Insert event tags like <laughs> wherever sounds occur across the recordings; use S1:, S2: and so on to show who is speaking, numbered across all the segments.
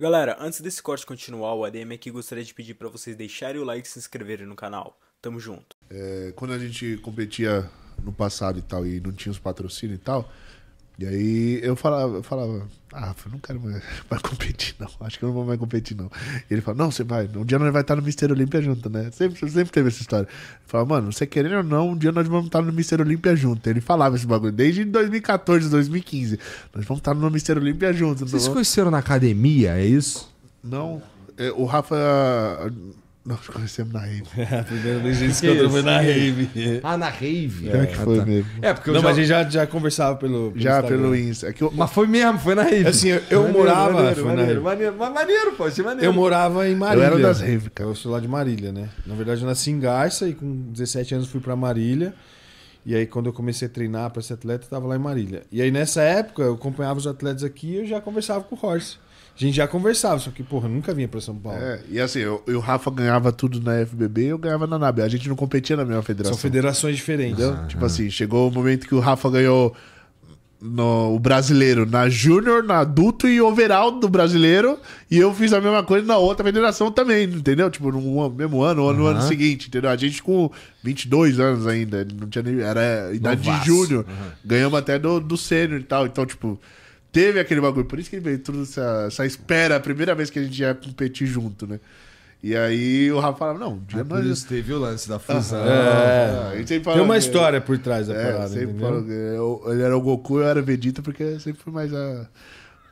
S1: Galera, antes desse corte continuar, o ADM aqui gostaria de pedir para vocês deixarem o like e se inscreverem no canal. Tamo junto.
S2: É, quando a gente competia no passado e tal, e não tinha os patrocínios e tal, e aí eu falava, eu falava, ah, eu não quero mais, <laughs> mais, competir, não. Acho que eu não vou mais competir, não. E ele falou, não, você vai, um dia nós vai estar no Mister Olímpia junto, né? Sempre, sempre teve essa história. Ele falava, mano, você querendo ou não, um dia nós vamos estar no Mister Olímpia junto. Ele falava esse bagulho desde 2014, 2015. Nós vamos estar no Mister Olímpia junto. Vocês se tá conheceram na academia, é isso? Não. É, o Rafa nós conhecemos na Rave. <laughs> a primeira vez que a gente foi na Rave.
S1: Ah, na Rave? É, é que ah, foi ah, tá. mesmo. É, porque eu Não, já... mas a gente já, já conversava pelo, pelo Já Instagram. pelo Insta. É eu... Mas foi mesmo, foi na Rave. Assim, eu, eu maneiro, morava. Maneiro, maneiro, maneiro, mas maneiro, pô, achei maneiro. Eu morava em Marília. Eu era das Rave, cara. Eu sou lá de Marília, né? Na verdade, eu nasci em Garça e com 17 anos fui pra Marília. E aí, quando eu comecei a treinar para ser atleta, eu tava lá em Marília. E aí, nessa época, eu acompanhava os atletas aqui e eu já conversava com o Horst. A gente já conversava, só que, porra, eu nunca vinha pra São Paulo. É,
S2: e assim, eu, eu, o Rafa ganhava tudo na FBB eu ganhava na NAB. A gente não competia na mesma federação. São federações diferentes. Uhum. Tipo assim, chegou o momento que o Rafa ganhou no, o brasileiro na Júnior, na adulto e overall do brasileiro. E eu fiz a mesma coisa na outra federação também, entendeu? Tipo, no mesmo ano ou no uhum. ano seguinte, entendeu? A gente com 22 anos ainda, não tinha nem, era idade Novaço. de Júnior. Uhum. Ganhamos até do, do sênior e tal. Então, tipo teve aquele bagulho. Por isso que ele veio toda essa, essa espera, a primeira vez que a gente ia competir junto, né? E aí o Rafa falava, não, dia ah, Isso teve o lance da fusão. é, é. Tem uma história por trás da é, parada, Eu, ele era o Goku, eu era o Vegeta, porque sempre fui mais a... Ah,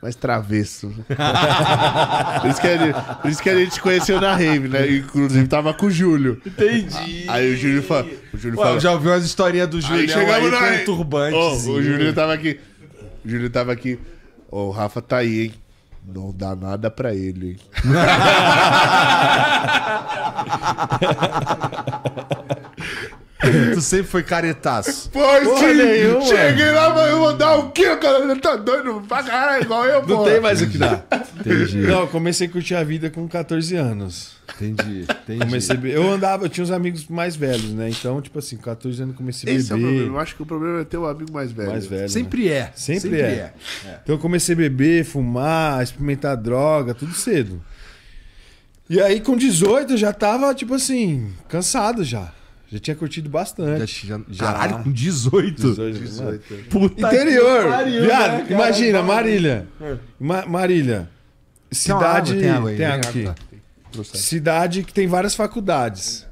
S2: mais travesso. <laughs> por, isso que a gente, por isso que a gente conheceu na Rave, né? Inclusive tava com o Júlio. Entendi. Aí o Júlio falou já ouviu as historinhas do Júlio é aí, aí na... com o turbante. Oh, o Júlio tava aqui. O Júlio tava aqui. o Rafa tá aí, hein? Não dá nada pra ele, hein? <laughs> <laughs> tu sempre
S1: foi caretaço. Pô,
S2: sim. Cheguei lá, mas eu vou dar o quê, cara? Ele tá doido pra caralho, igual eu, pô. Não tem mais o
S1: que dar. Entendi. Não, eu comecei a curtir a vida com 14
S2: anos. Entendi, entendi. Comecei,
S1: eu andava, eu tinha uns amigos mais velhos, né? Então, tipo assim, 14 anos comecei a beber. Esse é o problema. Eu
S2: acho que o problema é ter um amigo mais velho. Mais velho. Né? Sempre né? é. Sempre, Sempre é. é. é.
S1: Então eu comecei a beber, fumar, experimentar droga, tudo cedo. E aí com 18 eu já tava, tipo assim, cansado já. Já tinha curtido bastante. Já, já, tá. Caralho, com 18. 18. Puta Interior. Que pariu, Viado, né, imagina, Marília. Ma Marília. Cidade. tem água, tem água, tem aqui. Tá. Cidade que tem várias faculdades.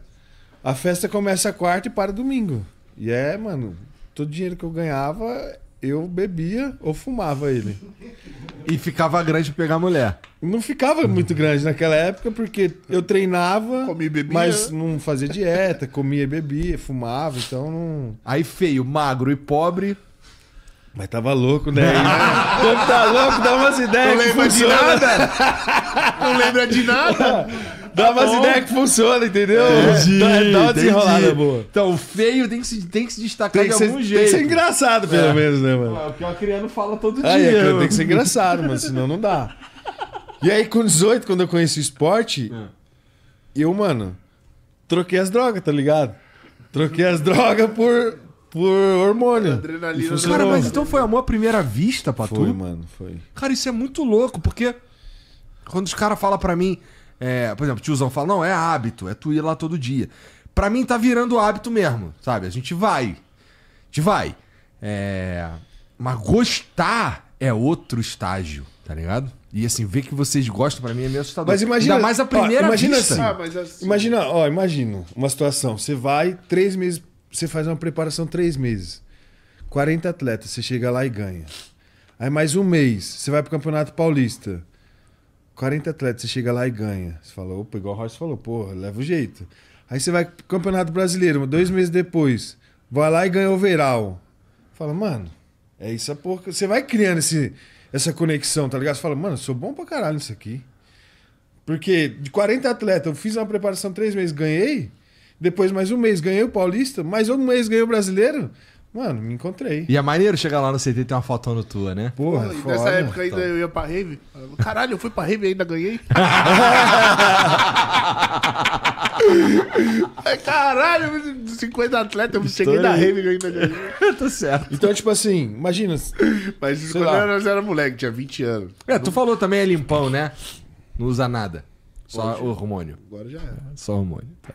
S1: A festa começa quarta e para domingo. E é, mano, todo o dinheiro que eu ganhava eu bebia ou fumava ele. E ficava grande pra pegar mulher. Não ficava muito grande naquela época, porque eu treinava, Comia e bebia. mas não fazia dieta, comia e bebia, fumava, então não. Aí feio, magro e pobre, mas tava louco, né? Quando <laughs> tá louco, dá umas ideias. Não lembra de nada.
S2: Não lembra de nada.
S1: Dá tá umas ideias que funciona, entendeu? Entendi, dá, dá uma desenrolada boa. Então, feio tem que se, tem que se destacar que de ser, algum jeito. Tem que ser engraçado, pelo é. menos, né, mano? É, o a criança fala todo dia. É, tem que ser engraçado, mano, senão não dá. E aí, com 18, quando eu conheci o esporte, é. eu, mano, troquei as drogas, tá ligado? Troquei as drogas por, por hormônio. Adrenalina. Isso Cara, mas então foi amor à primeira vista pra foi, tu? Foi, mano, foi. Cara, isso é muito louco, porque quando os caras falam pra mim, é, por exemplo, o tiozão fala, não, é hábito, é tu ir lá todo dia. Pra mim tá virando hábito mesmo, sabe? A gente vai. A gente vai. É... Mas gostar é outro estágio, tá ligado? E assim, ver que vocês gostam para mim é meio assustador. Mas imagina. Ainda mais a primeira ó, imagina vista. Assim, ah, é assim. Imagina, ó, imagino uma situação. Você vai, três meses você faz uma preparação três meses. 40 atletas, você chega lá e ganha. Aí mais um mês, você vai pro Campeonato Paulista. 40 atletas, você chega lá e ganha. Você fala, opa, igual o Royce falou, porra, leva o jeito. Aí você vai pro Campeonato Brasileiro, dois meses depois, vai lá e ganha o Veral. Fala, mano, é isso a porca. Você vai criando esse, essa conexão, tá ligado? Você fala, mano, eu sou bom pra caralho nisso aqui. Porque de 40 atletas, eu fiz uma preparação três meses, ganhei. Depois mais um mês ganhei o Paulista, mais um mês ganhei o Brasileiro.
S2: Mano, me encontrei.
S1: E é maneiro chegar lá no CT e ter uma fotona tua, né? Porra, Pô, e nessa época ainda
S2: eu ia pra rave. Caralho, eu fui pra rave e ainda ganhei. <laughs> É, caralho, 50 atletas, eu cheguei da rave e ainda ganhei. <laughs> tá certo. Então, tipo assim, imagina. Mas sei quando eu nós era moleque, tinha 20 anos.
S1: É, tu falou também é limpão, né? Não usa nada. Só Hoje, o hormônio. Agora já era. É. Só hormônio, tá.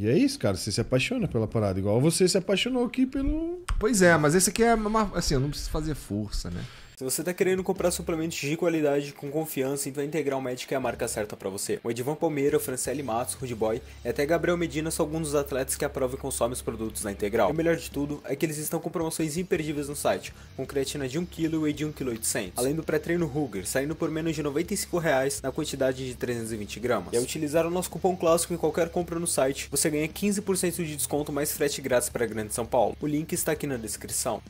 S1: E é isso, cara. Você se apaixona pela parada, igual você se apaixonou aqui pelo. Pois é, mas esse aqui é uma, assim, eu não preciso fazer força, né? Se você está querendo comprar suplementos de qualidade com confiança, então a Integral Médica é a marca certa para você. O Edivan Palmeira, Franciele Matos, Rude Boy e até Gabriel Medina são alguns dos atletas que aprovam e consomem os produtos da Integral. E o melhor de tudo é que eles estão com promoções imperdíveis no site, com creatina de 1kg e de 1,8kg, além do pré-treino Ruger, saindo por menos de R$ 95,00 na quantidade de 320 gramas. E ao utilizar o nosso cupom clássico em qualquer compra no site, você ganha 15% de desconto mais frete grátis para a Grande São Paulo. O link está aqui na descrição.